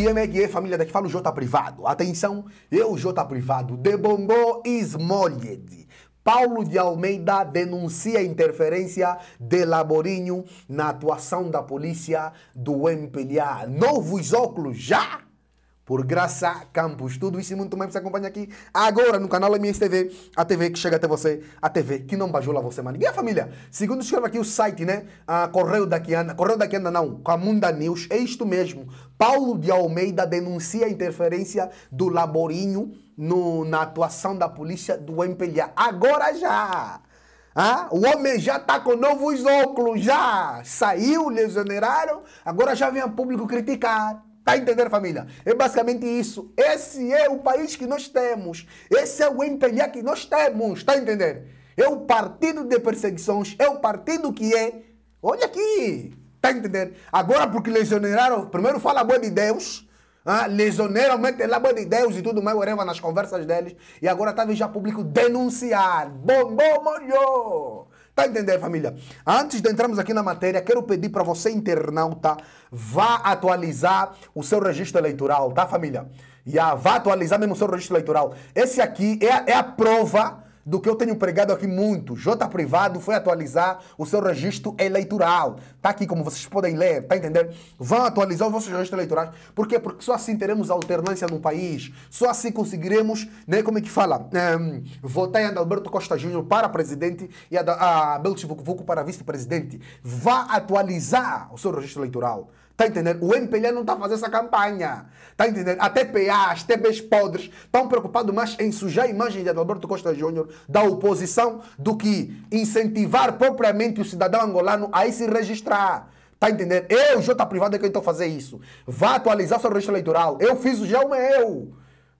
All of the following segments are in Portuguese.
Meguiê, Meguiê, família daqui fala o Jota tá Privado. Atenção, eu, Jota tá Privado, de Bombô Smolled. Paulo de Almeida denuncia interferência de Laborinho na atuação da polícia do MPLA. Novos óculos já? por Graça Campos. Tudo isso e muito mais você acompanha aqui agora no canal MSTV, a TV que chega até você, a TV que não bajula você, mano. E a família? Segundo escreve aqui o site, né? A ah, Correio da Quiana, Correio da Quiana não, Munda News, é isto mesmo. Paulo de Almeida denuncia a interferência do Laborinho no, na atuação da polícia do MPLA. Agora já! Ah, o homem já está com novos óculos, já saiu, lhe exoneraram, agora já vem a público criticar. Tá entendendo, família? É basicamente isso. Esse é o país que nós temos. Esse é o MPLA que nós temos. Tá entendendo? É o partido de perseguições. É o partido que é. Olha aqui. Tá entendendo? Agora porque lesioneraram. Primeiro fala boa de Deus. Ah, lesioneram, metem lá boa de Deus e tudo mais, whatever, nas conversas deles. E agora estava tá já público denunciar. Bombou, molhou. Tá entendendo, família? Antes de entrarmos aqui na matéria, quero pedir para você, internauta, vá atualizar o seu registro eleitoral, tá, família? Yeah, vá atualizar mesmo o seu registro eleitoral. Esse aqui é, é a prova do que eu tenho pregado aqui muito. J Privado foi atualizar o seu registro eleitoral. Está aqui como vocês podem ler, está entendendo? Vão atualizar os vossos registros eleitorais. Por quê? Porque só assim teremos alternância no país. Só assim conseguiremos, né, como é que fala? Um, ehm, votar em Adalberto Costa Júnior para presidente e a, a Belchivuco para vice-presidente. Vá atualizar o seu registro eleitoral tá entendendo O MPL não está fazendo essa campanha. Tá entendendo a entender? Até PAs, TBs podres estão preocupados mais em sujar a imagem de Adalberto Costa Júnior da oposição do que incentivar propriamente o cidadão angolano a ir se registrar. tá entendendo Eu, Jota Privada, é quem estou a fazer isso. Vá atualizar o seu registro eleitoral. Eu fiz já o é eu.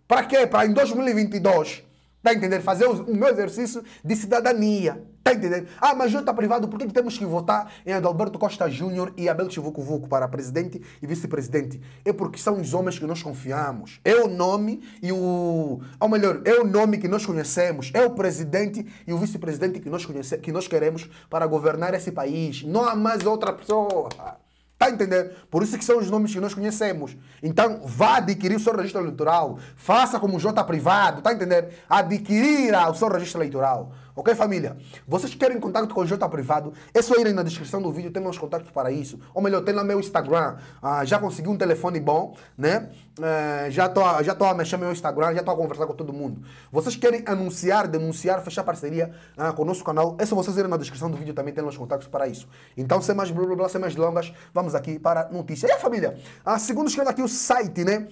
Para quê? Para em 2022 Está entendendo? Fazer o meu exercício de cidadania. Está entendendo? Ah, mas eu está privado, por que, que temos que votar em Adalberto Costa Júnior e Abel Chivuco Vuco para presidente e vice-presidente? É porque são os homens que nós confiamos. É o nome e o. Ou melhor, é o nome que nós conhecemos. É o presidente e o vice-presidente que nós, conhece... que nós queremos para governar esse país. Não há mais outra pessoa. Está a entender? Por isso que são os nomes que nós conhecemos. Então, vá adquirir o seu registro eleitoral. Faça como J privado. Está a entender? o seu registro eleitoral. Ok, família? Vocês querem contato com o Jota privado? É só irem na descrição do vídeo, tem meus contatos para isso. Ou melhor, tem lá meu Instagram. Ah, já consegui um telefone bom, né? Eh, já estou a, já tô a mexer meu Instagram, já estou a conversar com todo mundo. Vocês querem anunciar, denunciar, fechar parceria ah, com o nosso canal? É só vocês irem na descrição do vídeo, também tem meus contatos para isso. Então, sem mais blá blá blá, sem mais longas, vamos aqui para notícia. E aí, família? Ah, segundo escrevendo aqui o site, né?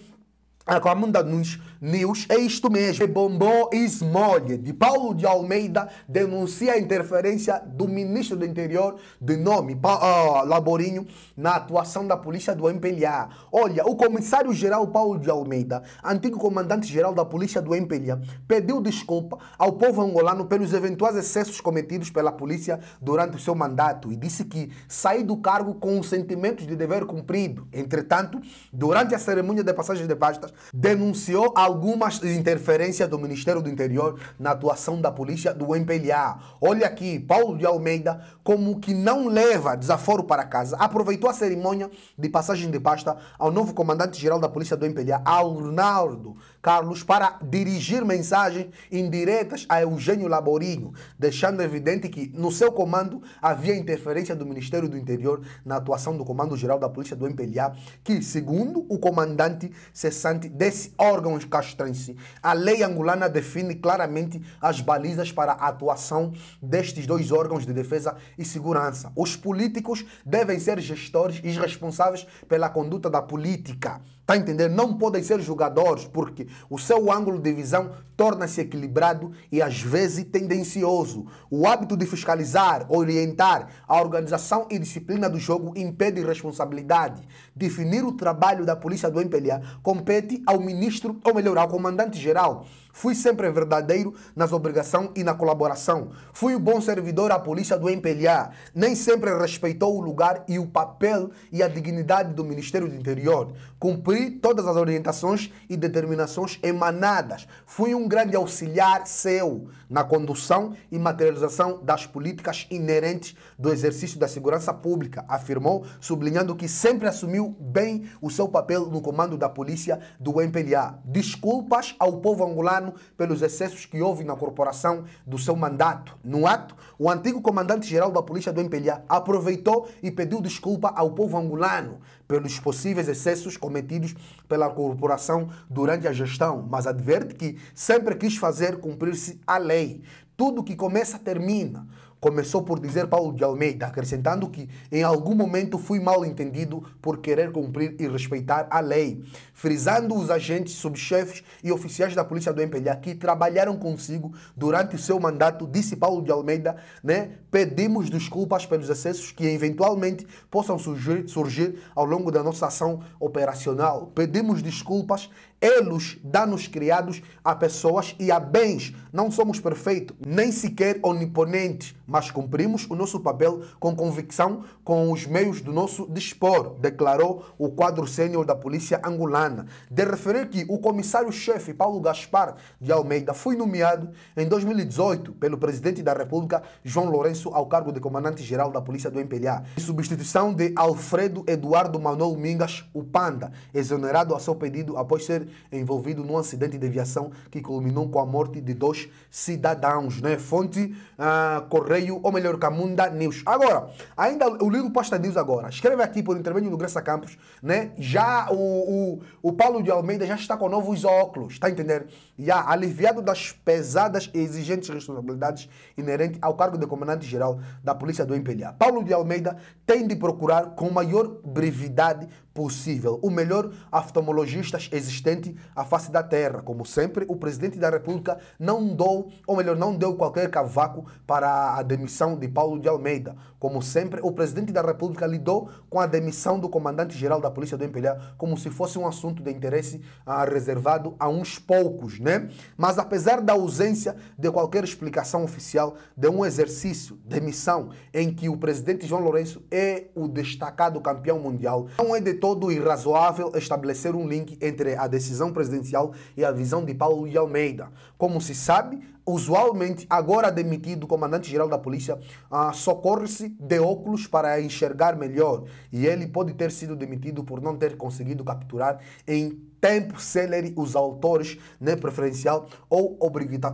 a nos news, é isto mesmo. Bombom Ismolhe, de Paulo de Almeida, denuncia a interferência do ministro do interior, de nome pa, uh, Laborinho, na atuação da polícia do MPLA. Olha, o comissário-geral Paulo de Almeida, antigo comandante-geral da polícia do MPLA, pediu desculpa ao povo angolano pelos eventuais excessos cometidos pela polícia durante o seu mandato e disse que saiu do cargo com os sentimento de dever cumprido. Entretanto, durante a cerimônia de passagem de pastas, denunciou algumas interferências do Ministério do Interior na atuação da polícia do MPLA. Olha aqui, Paulo de Almeida, como que não leva desaforo para casa, aproveitou a cerimônia de passagem de pasta ao novo comandante-geral da polícia do MPLA, Arnaldo Carlos, para dirigir mensagens indiretas a Eugênio Laborinho, deixando evidente que no seu comando havia interferência do Ministério do Interior na atuação do comando-geral da polícia do MPLA, que, segundo o comandante cessante desse órgão castrense. A lei angolana define claramente as balizas para a atuação destes dois órgãos de defesa e segurança. Os políticos devem ser gestores e responsáveis pela conduta da política. Tá entendendo? Não podem ser julgadores, porque o seu ângulo de visão torna-se equilibrado e às vezes tendencioso. O hábito de fiscalizar, orientar a organização e disciplina do jogo impede responsabilidade. Definir o trabalho da polícia do MPLA compete ao ministro, ou melhor, ao comandante-geral. Fui sempre verdadeiro nas obrigações e na colaboração. Fui um bom servidor à polícia do MPLA. Nem sempre respeitou o lugar e o papel e a dignidade do Ministério do Interior. Cumpri todas as orientações e determinações emanadas. Fui um um grande auxiliar seu na condução e materialização das políticas inerentes do exercício da segurança pública, afirmou, sublinhando que sempre assumiu bem o seu papel no comando da polícia do MPLA. Desculpas ao povo angolano pelos excessos que houve na corporação do seu mandato. No ato, o antigo comandante-geral da polícia do MPLA aproveitou e pediu desculpa ao povo angolano pelos possíveis excessos cometidos pela corporação durante a gestão, mas adverte que sempre quis fazer cumprir-se a lei. Tudo que começa termina começou por dizer Paulo de Almeida, acrescentando que em algum momento fui mal entendido por querer cumprir e respeitar a lei, frisando os agentes, subchefes e oficiais da polícia do MPLA que trabalharam consigo durante o seu mandato, disse Paulo de Almeida, né? Pedimos desculpas pelos excessos que eventualmente possam surgir, surgir ao longo da nossa ação operacional. Pedimos desculpas elos dá-nos criados a pessoas e a bens. Não somos perfeitos, nem sequer oniponentes, mas cumprimos o nosso papel com convicção, com os meios do nosso dispor, declarou o quadro sênior da polícia angolana. De referir que o comissário-chefe Paulo Gaspar de Almeida foi nomeado em 2018 pelo presidente da República, João Lourenço, ao cargo de comandante-geral da polícia do MPLA, em substituição de Alfredo Eduardo Manuel Mingas, o Panda, exonerado a seu pedido após ser envolvido num acidente de aviação que culminou com a morte de dois cidadãos. Né? Fonte, ah, Correio, ou melhor, Camunda News. Agora, ainda o livro Posta News agora. Escreve aqui por intermédio do Graça Campos, né? Já o, o, o Paulo de Almeida já está com novos óculos, tá entendendo? Já aliviado das pesadas e exigentes responsabilidades inerentes ao cargo de comandante-geral da Polícia do MPLA. Paulo de Almeida tem de procurar com maior brevidade possível o melhor oftalmologista existente à face da terra. Como sempre, o presidente da República não deu ou melhor, não deu qualquer cavaco para a demissão de Paulo de Almeida. Como sempre, o presidente da República lidou com a demissão do comandante-geral da Polícia do MPLA como se fosse um assunto de interesse ah, reservado a uns poucos, né? Mas apesar da ausência de qualquer explicação oficial de um exercício de missão em que o presidente João Lourenço é o destacado campeão mundial, não é de todo todo irrazoável estabelecer um link entre a decisão presidencial e a visão de Paulo e Almeida. Como se sabe, usualmente agora demitido comandante-geral da polícia, ah, socorre-se de óculos para enxergar melhor e ele pode ter sido demitido por não ter conseguido capturar em tempo celere os autores né, preferencial ou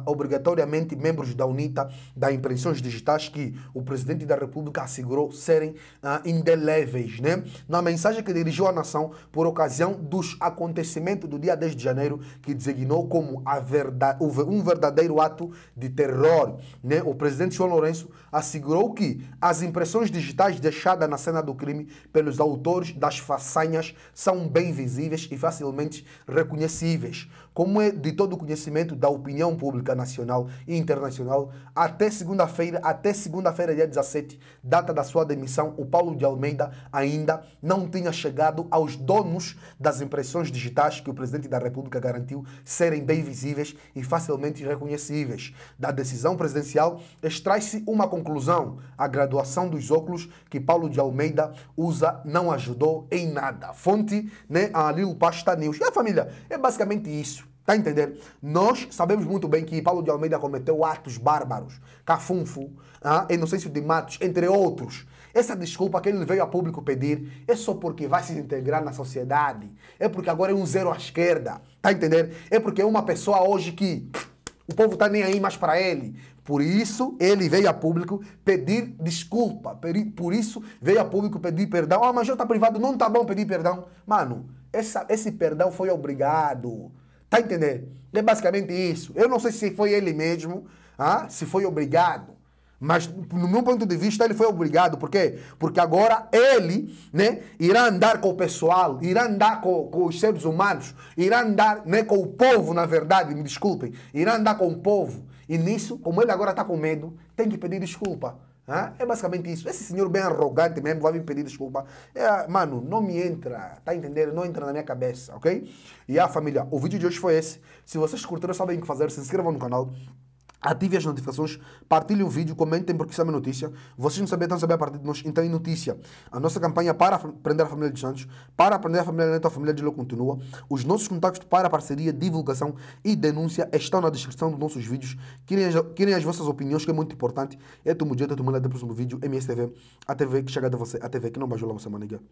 obrigatoriamente membros da UNITA das impressões digitais que o Presidente da República assegurou serem ah, indeléveis. Né? Na mensagem que dirigiu à nação por ocasião dos acontecimentos do dia 10 de janeiro, que designou como a verdade, um verdadeiro ato de terror. Né? O presidente João Lourenço assegurou que as impressões digitais deixadas na cena do crime pelos autores das façanhas são bem visíveis e facilmente reconhecíveis, como é de todo conhecimento da opinião pública nacional e internacional. Até segunda-feira, até segunda-feira, dia 17, data da sua demissão, o Paulo de Almeida ainda não tinha chegado aos donos das impressões digitais que o presidente da República garantiu serem bem visíveis e facilmente reconhecíveis da decisão presidencial, extrai-se uma conclusão. A graduação dos óculos que Paulo de Almeida usa não ajudou em nada. Fonte, né, a Lilo Pasta News. E a família, é basicamente isso. Tá entendendo? Nós sabemos muito bem que Paulo de Almeida cometeu atos bárbaros, cafunfo, ah, inocêncio de matos, entre outros. Essa desculpa que ele veio a público pedir é só porque vai se integrar na sociedade. É porque agora é um zero à esquerda. Tá entendendo? É porque é uma pessoa hoje que o povo está nem aí mais para ele. Por isso, ele veio a público pedir desculpa. Por isso, veio a público pedir perdão. Ah, mas eu está privado, não está bom pedir perdão. Mano, essa, esse perdão foi obrigado. Tá entendendo? É basicamente isso. Eu não sei se foi ele mesmo, ah, se foi obrigado. Mas, no meu ponto de vista, ele foi obrigado. Por quê? Porque agora ele né, irá andar com o pessoal, irá andar com, com os seres humanos, irá andar né, com o povo, na verdade, me desculpem, irá andar com o povo. E nisso, como ele agora está com medo, tem que pedir desculpa. é basicamente isso. Esse senhor bem arrogante mesmo vai me pedir desculpa. É, mano, não me entra, tá entendendo? Não entra na minha cabeça, ok? E a família, o vídeo de hoje foi esse. Se vocês curtiram, sabem o que fazer, se inscrevam no canal. Ative as notificações, partilhe o vídeo, comentem porque isso é uma notícia. Vocês não sabem estão a saber a partir de nós, então é notícia. A nossa campanha para aprender a família de Santos, para aprender a família Neto, a família de Lô continua. Os nossos contactos para parceria, divulgação e denúncia estão na descrição dos nossos vídeos. Querem as, querem as vossas opiniões, que é muito importante. É tu mudeta, é manda até o próximo vídeo, MSTV, a TV que chega até você, a TV que não bajula você, maniga.